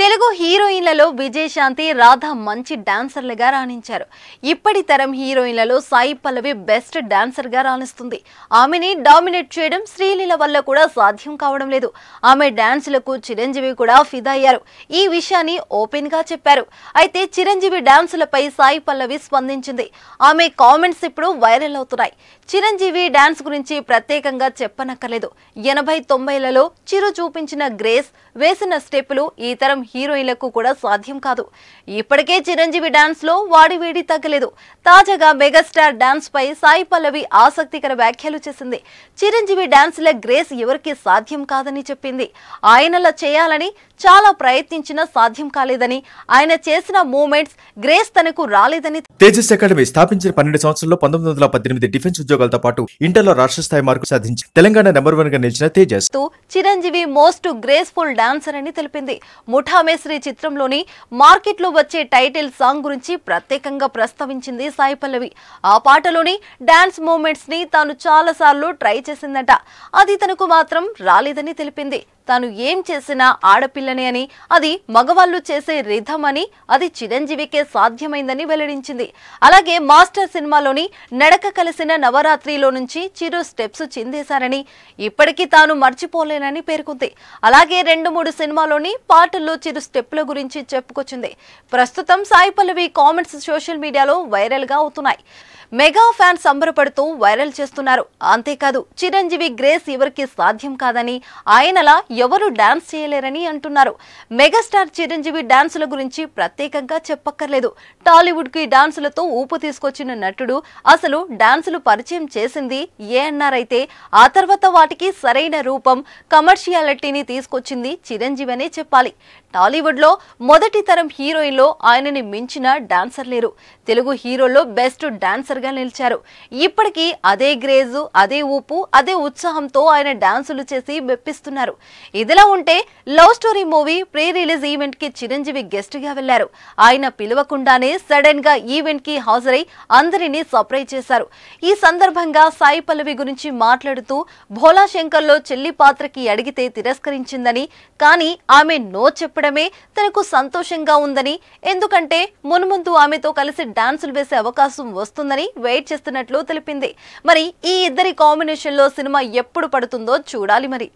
తెలుగు హీరోయిన్లలో విజయశాంతి రాధ మంచి డాన్సర్లుగా రాణించారు ఇప్పటి తరం హీరోయిన్లలో సాయి పల్లవి బెస్ట్ డాన్సర్గా రాణిస్తుంది ఆమెని డామినేట్ చేయడం శ్రీలీల వల్ల కూడా సాధ్యం కావడం లేదు ఆమె డాన్సులకు చిరంజీవి కూడా ఫిదా అయ్యారు ఈ విషయాన్ని ఓపెన్గా చెప్పారు అయితే చిరంజీవి డాన్సులపై సాయి పల్లవి స్పందించింది ఆమె కామెంట్స్ ఇప్పుడు వైరల్ అవుతున్నాయి చిరంజీవి డాన్స్ గురించి ప్రత్యేకంగా చెప్పనక్కర్లేదు ఎనభై తొంభైలలో చిరు చూపించిన గ్రేస్ వేసిన స్టెప్పులు ఈ తరం హీరోయిన్లకు కూడా సాధ్యం కాదు ఇప్పటికే చిరంజీవి డాన్స్ లో వాడివేడి తగ్గలేదు తాజాగా మెగాస్టార్ డాన్స్ పై సాయి పల్లవి ఆసక్తికర వ్యాఖ్యలు చేసింది చిరంజీవి డాన్స్ ల గ్రేస్ ఎవరికి సాధ్యం కాదని చెప్పింది ఆయనలా చేయాలని చాలా ప్రయత్నించినా సాధ్యం కాలేదని ఆయన చేసిన మూమెంట్స్ గ్రేస్ తనకు రాలేదని తేజస్ అకాడమీ స్థాపించిన పన్నెండు సంవత్సరంలో పంతొమ్మిది వందల పద్దెనిమిది డిఫెన్స్ ఉద్యోగాలతో పాటు ఇంటర్లో రాష్ట్ర స్థాయి మార్కు సాధించి తెలంగాణ నెంబర్ వన్ గా నిలిచిన తేజస్ చిరంజీవి మోస్ట్ గ్రేస్ఫుల్ డాన్సర్ అని తెలిపింది ముఠామేశ్రీ చిత్రంలోని మార్కెట్ లో వచ్చే టైటిల్ సాంగ్ గురించి ప్రత్యేకంగా ప్రస్తావించింది సాయి పల్లవి ఆ పాటలోని డాన్స్ మూమెంట్స్ ని తాను చాలాసార్లు ట్రై చేసిందట అది తనకు మాత్రం రాలేదని తెలిపింది తాను ఏం చేసినా ఆడపిల్ల ఆడపిల్లనే అని అది మగవాళ్లు చేసే రిధం అని అది చిరంజీవికే సాధ్యమైందని వెల్లడించింది అలాగే మాస్టర్ సినిమాలోని నడక కలిసిన నవరాత్రిలో నుంచి చిరు స్టెప్స్ చిందేశారని ఇప్పటికీ తాను మర్చిపోలేనని పేర్కొంది అలాగే రెండు మూడు సినిమాలోని పాటల్లో చిరు స్టెప్ల గురించి చెప్పుకొచ్చింది ప్రస్తుతం సాయి పల్లవి కామెంట్స్ సోషల్ మీడియాలో వైరల్గా అవుతున్నాయి మెగా ఫ్యాన్స్ సంబరపడుతూ వైరల్ చేస్తున్నారు అంతేకాదు చిరంజీవి గ్రేస్ ఎవరికి సాధ్యం కాదని ఆయనలా ఎవరు డాన్స్ చేయలేరని అంటున్నారు మెగాస్టార్ చిరంజీవి డాన్సుల గురించి ప్రత్యేకంగా చెప్పక్కర్లేదు టాలీవుడ్ కి డాన్సులతో ఊపు తీసుకొచ్చిన నటుడు అసలు డాన్సులు పరిచయం చేసింది ఏ అన్నారైతే ఆ తర్వాత వాటికి సరైన రూపం కమర్షియాలిటీని తీసుకొచ్చింది చిరంజీవి అనే చెప్పాలి టాలీవుడ్లో మొదటి తరం హీరోయిన్ లో ఆయనని మించిన డాన్సర్ లేరు తెలుగు హీరోలో బెస్ట్ డాన్సర్ గా నిలిచారు ఇప్పటికీ అదే గ్రేజు అదే ఊపు అదే ఉత్సాహంతో ఆయన డాన్సులు చేసి మెప్పిస్తున్నారు ఇదిలా ఉంటే love story movie pre release event కి చిరంజీవి గెస్ట్ గా వెళ్లారు ఆయన పిలవకుండానే సడన్ గా ఈవెంట్ కి హాజరై అందరినీ సర్ప్రైజ్ చేశారు ఈ సందర్భంగా సాయి పల్లవి గురించి మాట్లాడుతూ భోలా శంకర్లో చెల్లి పాత్రకి అడిగితే తిరస్కరించిందని కానీ ఆమె నో చెప్పడమే తనకు సంతోషంగా ఉందని ఎందుకంటే మున్ముందు ఆమెతో కలిసి డాన్సులు వేసే అవకాశం వస్తుందని వెయిట్ చేస్తున్నట్లు తెలిపింది మరి ఈ ఇద్దరి కాంబినేషన్ లో సినిమా ఎప్పుడు పడుతుందో చూడాలి మరి